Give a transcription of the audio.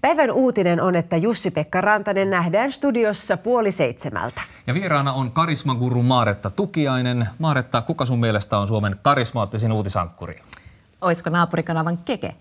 Päivän uutinen on, että Jussi-Pekka Rantanen nähdään studiossa puoli seitsemältä. Ja vieraana on karismaguru Maaretta Tukiainen. Maaretta, kuka sun mielestä on Suomen karismaattisin uutisankkuri? Oisko naapurikanavan Keke?